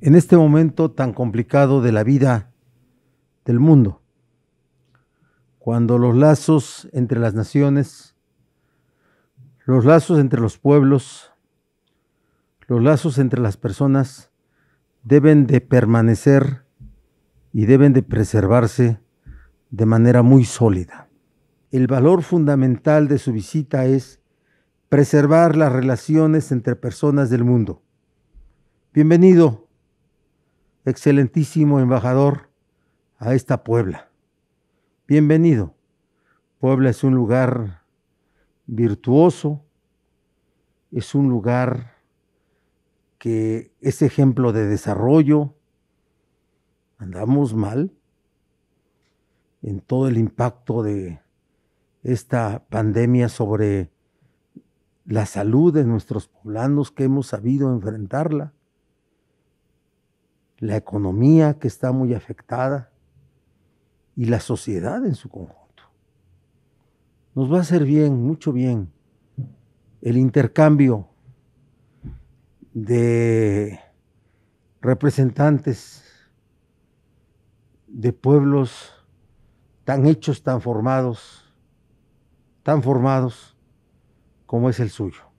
en este momento tan complicado de la vida del mundo, cuando los lazos entre las naciones, los lazos entre los pueblos, los lazos entre las personas deben de permanecer y deben de preservarse de manera muy sólida. El valor fundamental de su visita es preservar las relaciones entre personas del mundo. Bienvenido excelentísimo embajador, a esta Puebla. Bienvenido. Puebla es un lugar virtuoso, es un lugar que es ejemplo de desarrollo. Andamos mal en todo el impacto de esta pandemia sobre la salud de nuestros poblanos que hemos sabido enfrentarla la economía que está muy afectada y la sociedad en su conjunto. Nos va a hacer bien, mucho bien, el intercambio de representantes de pueblos tan hechos, tan formados, tan formados como es el suyo.